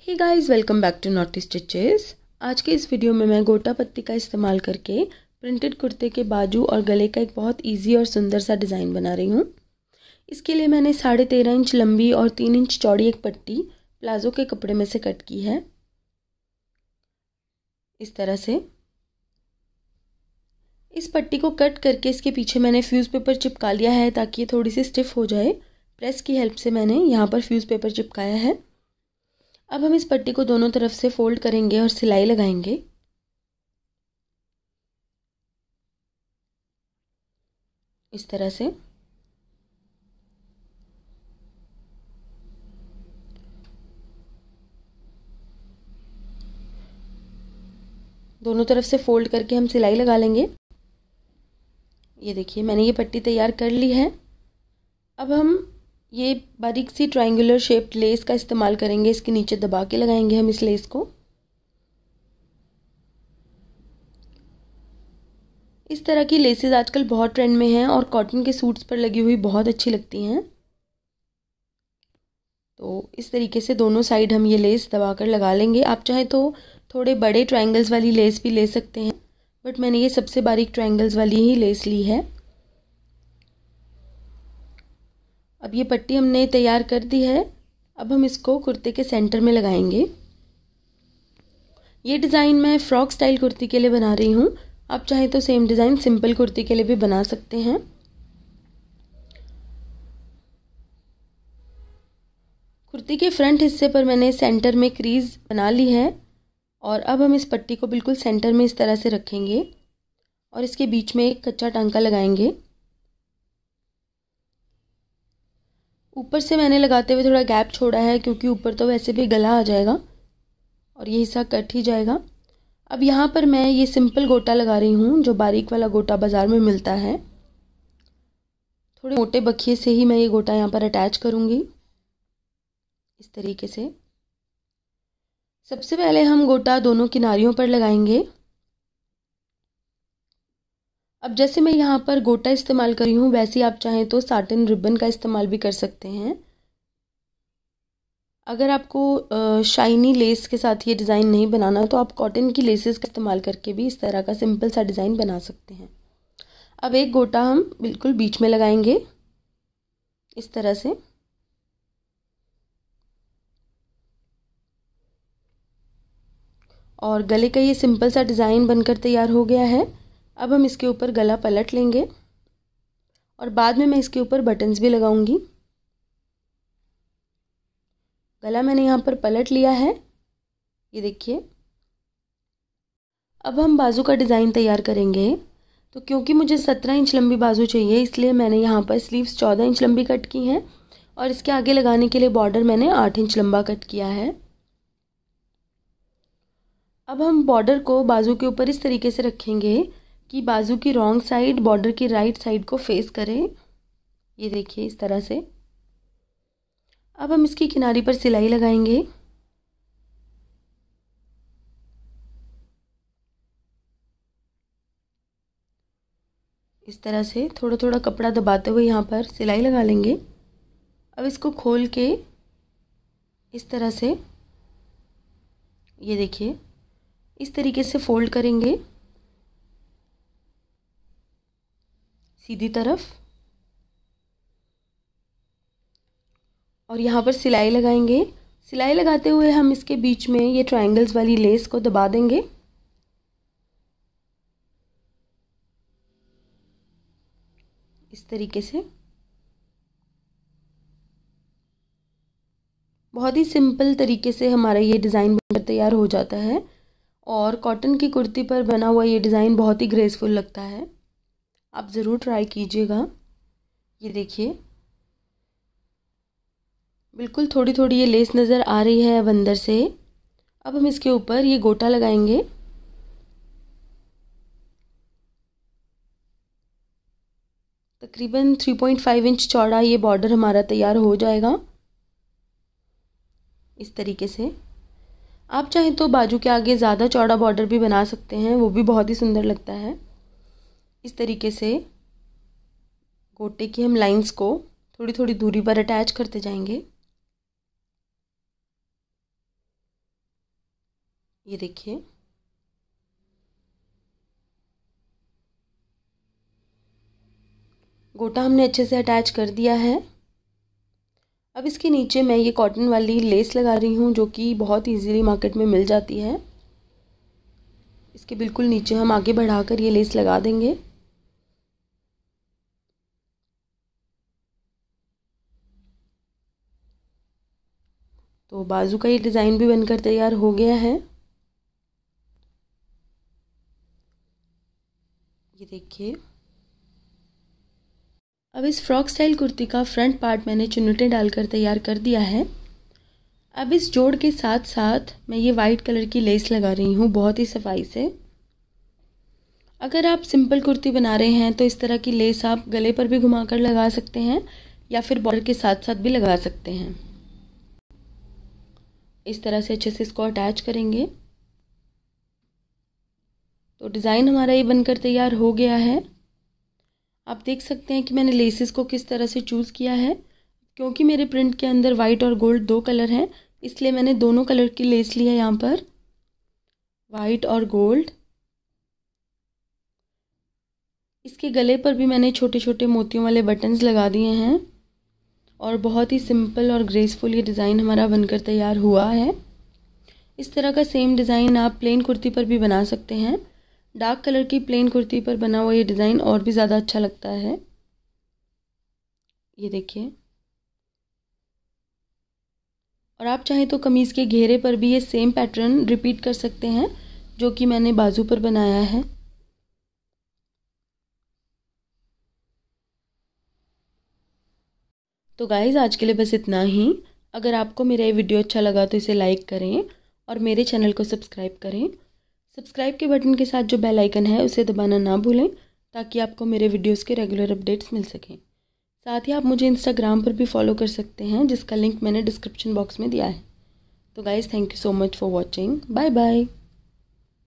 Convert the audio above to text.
he guys welcome back to North Stitches आज के इस वीडियो में मैं गोटा पत्ती का इस्तेमाल करके प्रिंटेड कुर्ते के बाजू और गले का एक बहुत इजी और सुंदर सा डिज़ाइन बना रही हूँ इसके लिए मैंने साढ़े तेरह इंच लंबी और तीन इंच चौड़ी एक पट्टी प्लाजो के कपड़े में से कट की है इस तरह से इस पट्टी को कट करके इसके पीछे मैंने फ्यूज़ पेपर चिपका लिया है ताकि ये थोड़ी सी स्टिफ हो जाए प्रेस की हेल्प से मैंने यहाँ पर फ्यूज़ पेपर चिपकाया है अब हम इस पट्टी को दोनों तरफ से फोल्ड करेंगे और सिलाई लगाएंगे इस तरह से दोनों तरफ से फोल्ड करके हम सिलाई लगा लेंगे ये देखिए मैंने ये पट्टी तैयार कर ली है अब हम ये बारीक सी ट्राइंगुलर शेप्ड लेस का इस्तेमाल करेंगे इसके नीचे दबा के लगाएंगे हम इस लेस को इस तरह की लेसेस आजकल बहुत ट्रेंड में हैं और कॉटन के सूट्स पर लगी हुई बहुत अच्छी लगती हैं तो इस तरीके से दोनों साइड हम ये लेस दबा कर लगा लेंगे आप चाहें तो थोड़े बड़े ट्राइंगल्स वाली लेस भी ले सकते हैं बट मैंने ये सबसे बारीक ट्राइंगल्स वाली ही लेस ली है अब ये पट्टी हमने तैयार कर दी है अब हम इसको कुर्ते के सेंटर में लगाएंगे ये डिज़ाइन मैं फ्रॉक स्टाइल कुर्ती के लिए बना रही हूँ आप चाहें तो सेम डिज़ाइन सिंपल कुर्ती के लिए भी बना सकते हैं कुर्ती के फ्रंट हिस्से पर मैंने सेंटर में क्रीज बना ली है और अब हम इस पट्टी को बिल्कुल सेंटर में इस तरह से रखेंगे और इसके बीच में एक कच्चा टांका लगाएंगे ऊपर से मैंने लगाते हुए थोड़ा गैप छोड़ा है क्योंकि ऊपर तो वैसे भी गला आ जाएगा और ये हिस्सा कट ही जाएगा अब यहाँ पर मैं ये सिंपल गोटा लगा रही हूँ जो बारीक वाला गोटा बाज़ार में मिलता है थोड़े मोटे बखिए से ही मैं ये गोटा यहाँ पर अटैच करूँगी इस तरीके से सबसे पहले हम गोटा दोनों किनारियों पर लगाएंगे अब जैसे मैं यहाँ पर गोटा इस्तेमाल कर रही हूँ वैसे आप चाहें तो साटन रिबन का इस्तेमाल भी कर सकते हैं अगर आपको शाइनी लेस के साथ ये डिज़ाइन नहीं बनाना तो आप कॉटन की लेसेस का इस्तेमाल करके भी इस तरह का सिंपल सा डिज़ाइन बना सकते हैं अब एक गोटा हम बिल्कुल बीच में लगाएंगे इस तरह से और गले का ये सिंपल सा डिज़ाइन बनकर तैयार हो गया है अब हम इसके ऊपर गला पलट लेंगे और बाद में मैं इसके ऊपर बटन्स भी लगाऊंगी गला मैंने यहाँ पर पलट लिया है ये देखिए अब हम बाजू का डिज़ाइन तैयार करेंगे तो क्योंकि मुझे सत्रह इंच लंबी बाजू चाहिए इसलिए मैंने यहाँ पर स्लीव्स चौदह इंच लंबी कट की हैं और इसके आगे लगाने के लिए बॉर्डर मैंने आठ इंच लंबा कट किया है अब हम बॉर्डर को बाजू के ऊपर इस तरीके से रखेंगे कि बाजू की रॉन्ग साइड बॉर्डर की राइट साइड को फेस करें ये देखिए इस तरह से अब हम इसकी किनारी पर सिलाई लगाएंगे इस तरह से थोड़ा थोड़ा कपड़ा दबाते हुए यहाँ पर सिलाई लगा लेंगे अब इसको खोल के इस तरह से ये देखिए इस तरीके से फोल्ड करेंगे सीधी तरफ और यहाँ पर सिलाई लगाएंगे सिलाई लगाते हुए हम इसके बीच में ये ट्रायंगल्स वाली लेस को दबा देंगे इस तरीके से बहुत ही सिंपल तरीके से हमारा ये डिज़ाइन बनकर तैयार हो जाता है और कॉटन की कुर्ती पर बना हुआ ये डिज़ाइन बहुत ही ग्रेसफुल लगता है आप ज़रूर ट्राई कीजिएगा ये देखिए बिल्कुल थोड़ी थोड़ी ये लेस नज़र आ रही है अब अंदर से अब हम इसके ऊपर ये गोटा लगाएंगे तकरीबन थ्री पॉइंट फाइव इंच चौड़ा ये बॉर्डर हमारा तैयार हो जाएगा इस तरीके से आप चाहें तो बाजू के आगे ज़्यादा चौड़ा बॉर्डर भी बना सकते हैं वो भी बहुत ही सुंदर लगता है इस तरीके से गोटे की हम लाइंस को थोड़ी थोड़ी दूरी पर अटैच करते जाएंगे ये देखिए गोटा हमने अच्छे से अटैच कर दिया है अब इसके नीचे मैं ये कॉटन वाली लेस लगा रही हूँ जो कि बहुत इजीली मार्केट में मिल जाती है इसके बिल्कुल नीचे हम आगे बढ़ाकर ये लेस लगा देंगे तो बाजू का ये डिज़ाइन भी बनकर तैयार हो गया है ये देखिए अब इस फ्रॉक स्टाइल कुर्ती का फ्रंट पार्ट मैंने चुनटे डालकर तैयार कर दिया है अब इस जोड़ के साथ साथ मैं ये वाइट कलर की लेस लगा रही हूँ बहुत ही सफाई से अगर आप सिंपल कुर्ती बना रहे हैं तो इस तरह की लेस आप गले पर भी घुमाकर लगा सकते हैं या फिर बॉर्डर के साथ साथ भी लगा सकते हैं इस तरह से अच्छे से इसको अटैच करेंगे तो डिज़ाइन हमारा ये बनकर तैयार हो गया है आप देख सकते हैं कि मैंने लेसेस को किस तरह से चूज़ किया है क्योंकि मेरे प्रिंट के अंदर वाइट और गोल्ड दो कलर हैं इसलिए मैंने दोनों कलर की लेस ली है यहाँ पर वाइट और गोल्ड इसके गले पर भी मैंने छोटे छोटे मोतियों वाले बटन्स लगा दिए हैं और बहुत ही सिंपल और ग्रेसफुल ये डिज़ाइन हमारा बनकर तैयार हुआ है इस तरह का सेम डिज़ाइन आप प्लेन कुर्ती पर भी बना सकते हैं डार्क कलर की प्लेन कुर्ती पर बना हुआ ये डिज़ाइन और भी ज़्यादा अच्छा लगता है ये देखिए और आप चाहें तो कमीज़ के घेरे पर भी ये सेम पैटर्न रिपीट कर सकते हैं जो कि मैंने बाजू पर बनाया है तो गाइज़ आज के लिए बस इतना ही अगर आपको मेरा ये वीडियो अच्छा लगा तो इसे लाइक करें और मेरे चैनल को सब्सक्राइब करें सब्सक्राइब के बटन के साथ जो बेल आइकन है उसे दबाना ना भूलें ताकि आपको मेरे वीडियोस के रेगुलर अपडेट्स मिल सकें साथ ही आप मुझे इंस्टाग्राम पर भी फॉलो कर सकते हैं जिसका लिंक मैंने डिस्क्रिप्शन बॉक्स में दिया है तो guys thank you so much for watching bye bye